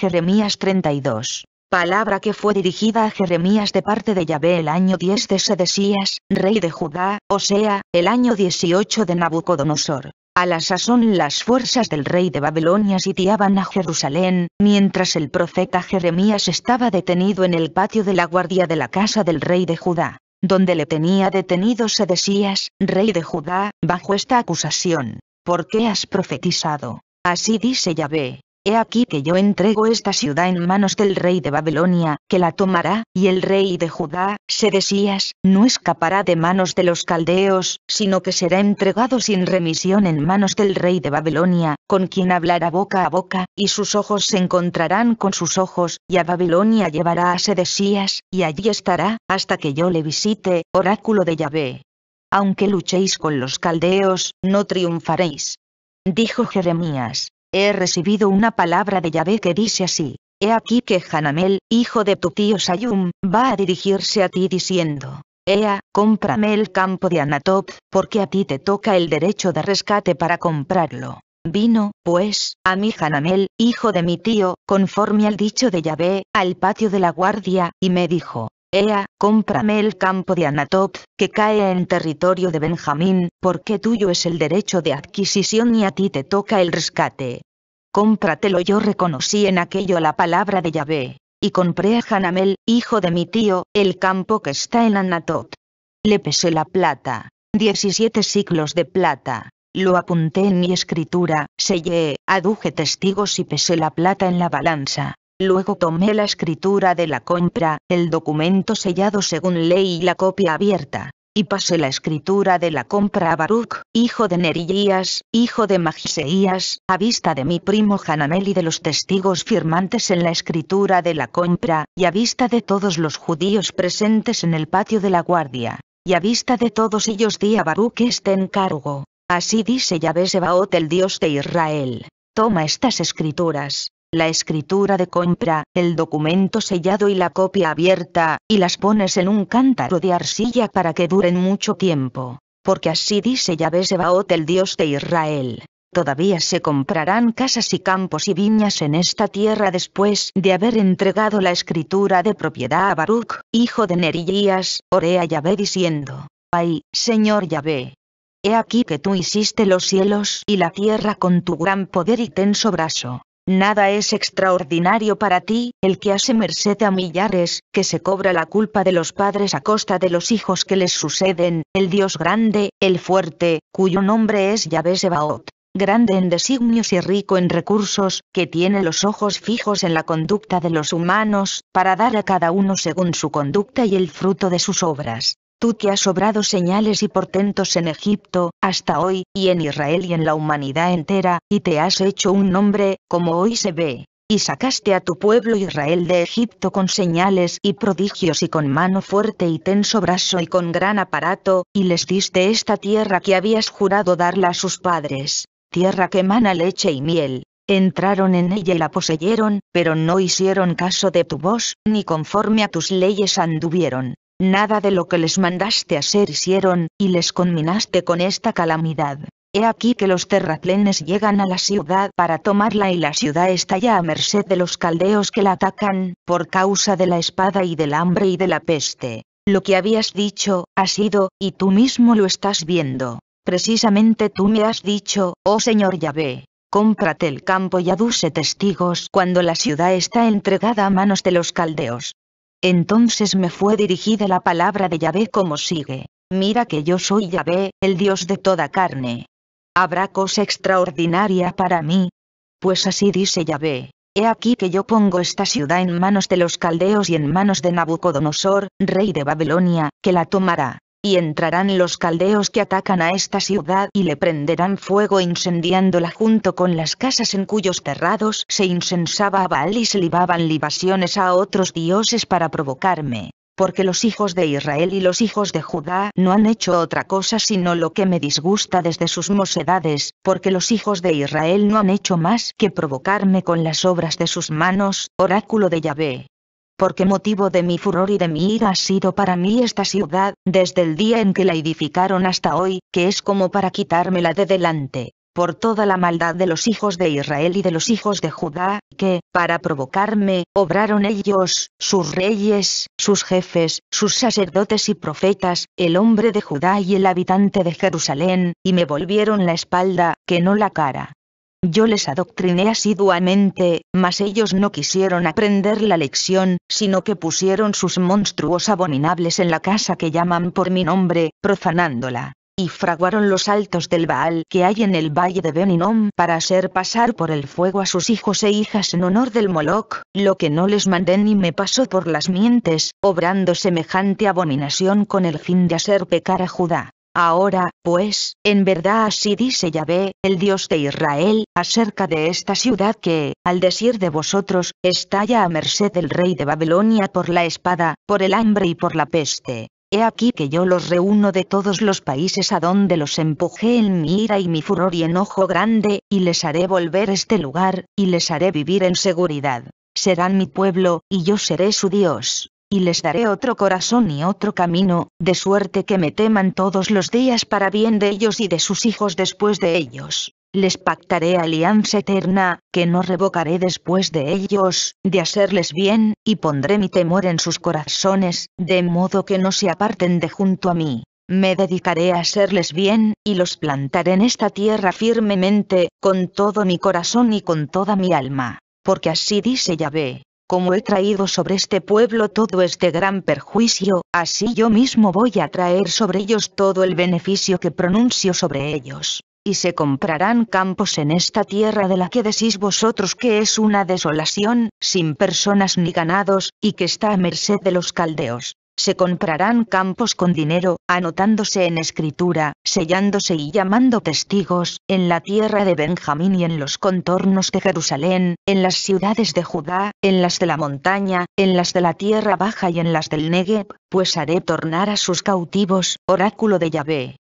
Jeremías 32. Palabra que fue dirigida a Jeremías de parte de Yahvé el año 10 de Sedesías, rey de Judá, o sea, el año 18 de Nabucodonosor. A la sazón las fuerzas del rey de Babilonia sitiaban a Jerusalén, mientras el profeta Jeremías estaba detenido en el patio de la guardia de la casa del rey de Judá, donde le tenía detenido Sedesías, rey de Judá, bajo esta acusación. ¿Por qué has profetizado? Así dice Yahvé, He aquí que yo entrego esta ciudad en manos del rey de Babilonia, que la tomará, y el rey de Judá, Sedesías, no escapará de manos de los caldeos, sino que será entregado sin remisión en manos del rey de Babilonia, con quien hablará boca a boca, y sus ojos se encontrarán con sus ojos, y a Babilonia llevará a Sedesías, y allí estará, hasta que yo le visite, oráculo de Yahvé. Aunque luchéis con los caldeos, no triunfaréis. Dijo Jeremías he recibido una palabra de Yahvé que dice así, he aquí que Hanamel, hijo de tu tío Sayum, va a dirigirse a ti diciendo, Ea, cómprame el campo de Anatop, porque a ti te toca el derecho de rescate para comprarlo. Vino, pues, a mi Hanamel, hijo de mi tío, conforme al dicho de Yahvé, al patio de la guardia, y me dijo, Ea, cómprame el campo de Anatot, que cae en territorio de Benjamín, porque tuyo es el derecho de adquisición y a ti te toca el rescate. Cómpratelo yo reconocí en aquello la palabra de Yahvé, y compré a Hanamel, hijo de mi tío, el campo que está en Anatot. Le pesé la plata, 17 ciclos de plata. Lo apunté en mi escritura, sellé, aduje testigos y pesé la plata en la balanza, Luego tomé la escritura de la compra, el documento sellado según ley y la copia abierta. Y pasé la escritura de la compra a Baruch, hijo de Neriías, hijo de Magiseías, a vista de mi primo Hanamel y de los testigos firmantes en la escritura de la compra, y a vista de todos los judíos presentes en el patio de la guardia. Y a vista de todos ellos di a Baruch este encargo. Así dice Yahvé Sebaot el Dios de Israel. Toma estas escrituras, la escritura de compra, el documento sellado y la copia abierta, y las pones en un cántaro de arcilla para que duren mucho tiempo. Porque así dice Yahvé Sebaot el Dios de Israel. Todavía se comprarán casas y campos y viñas en esta tierra después de haber entregado la escritura de propiedad a Baruch, hijo de Nerías, oré a Yahvé diciendo, Ay, Señor Yahvé, He aquí que tú hiciste los cielos y la tierra con tu gran poder y tenso brazo. Nada es extraordinario para ti, el que hace merced a millares, que se cobra la culpa de los padres a costa de los hijos que les suceden, el Dios grande, el fuerte, cuyo nombre es Yahvé Sebaot. Grande en designios y rico en recursos, que tiene los ojos fijos en la conducta de los humanos, para dar a cada uno según su conducta y el fruto de sus obras tú que has obrado señales y portentos en Egipto, hasta hoy, y en Israel y en la humanidad entera, y te has hecho un nombre, como hoy se ve. Y sacaste a tu pueblo Israel de Egipto con señales y prodigios y con mano fuerte y tenso brazo y con gran aparato, y les diste esta tierra que habías jurado darla a sus padres, tierra que emana leche y miel. Entraron en ella y la poseyeron, pero no hicieron caso de tu voz, ni conforme a tus leyes anduvieron nada de lo que les mandaste hacer hicieron, y les conminaste con esta calamidad. He aquí que los terraplenes llegan a la ciudad para tomarla y la ciudad está ya a merced de los caldeos que la atacan, por causa de la espada y del hambre y de la peste. Lo que habías dicho, ha sido, y tú mismo lo estás viendo. Precisamente tú me has dicho, oh Señor Yahvé, cómprate el campo y aduce testigos cuando la ciudad está entregada a manos de los caldeos. Entonces me fue dirigida la palabra de Yahvé como sigue. Mira que yo soy Yahvé, el Dios de toda carne. ¿Habrá cosa extraordinaria para mí? Pues así dice Yahvé. He aquí que yo pongo esta ciudad en manos de los caldeos y en manos de Nabucodonosor, rey de Babilonia, que la tomará y entrarán los caldeos que atacan a esta ciudad y le prenderán fuego incendiándola junto con las casas en cuyos terrados se incensaba a Baal y se libaban libaciones a otros dioses para provocarme. Porque los hijos de Israel y los hijos de Judá no han hecho otra cosa sino lo que me disgusta desde sus mocedades, porque los hijos de Israel no han hecho más que provocarme con las obras de sus manos, oráculo de Yahvé porque motivo de mi furor y de mi ira ha sido para mí esta ciudad, desde el día en que la edificaron hasta hoy, que es como para quitármela de delante, por toda la maldad de los hijos de Israel y de los hijos de Judá, que, para provocarme, obraron ellos, sus reyes, sus jefes, sus sacerdotes y profetas, el hombre de Judá y el habitante de Jerusalén, y me volvieron la espalda, que no la cara. Yo les adoctriné asiduamente, mas ellos no quisieron aprender la lección, sino que pusieron sus monstruos abominables en la casa que llaman por mi nombre, profanándola. Y fraguaron los altos del Baal que hay en el valle de Beninom para hacer pasar por el fuego a sus hijos e hijas en honor del Moloc, lo que no les mandé ni me pasó por las mientes, obrando semejante abominación con el fin de hacer pecar a Judá. Ahora, pues, en verdad así dice Yahvé, el Dios de Israel, acerca de esta ciudad que, al decir de vosotros, estalla a merced del rey de Babilonia por la espada, por el hambre y por la peste. He aquí que yo los reúno de todos los países a donde los empujé en mi ira y mi furor y enojo grande, y les haré volver este lugar, y les haré vivir en seguridad. Serán mi pueblo, y yo seré su Dios y les daré otro corazón y otro camino, de suerte que me teman todos los días para bien de ellos y de sus hijos después de ellos. Les pactaré alianza eterna, que no revocaré después de ellos, de hacerles bien, y pondré mi temor en sus corazones, de modo que no se aparten de junto a mí. Me dedicaré a hacerles bien, y los plantaré en esta tierra firmemente, con todo mi corazón y con toda mi alma. Porque así dice Yahvé, como he traído sobre este pueblo todo este gran perjuicio, así yo mismo voy a traer sobre ellos todo el beneficio que pronuncio sobre ellos. Y se comprarán campos en esta tierra de la que decís vosotros que es una desolación, sin personas ni ganados, y que está a merced de los caldeos. Se comprarán campos con dinero, anotándose en escritura, sellándose y llamando testigos, en la tierra de Benjamín y en los contornos de Jerusalén, en las ciudades de Judá, en las de la montaña, en las de la tierra baja y en las del Negev, pues haré tornar a sus cautivos, oráculo de Yahvé.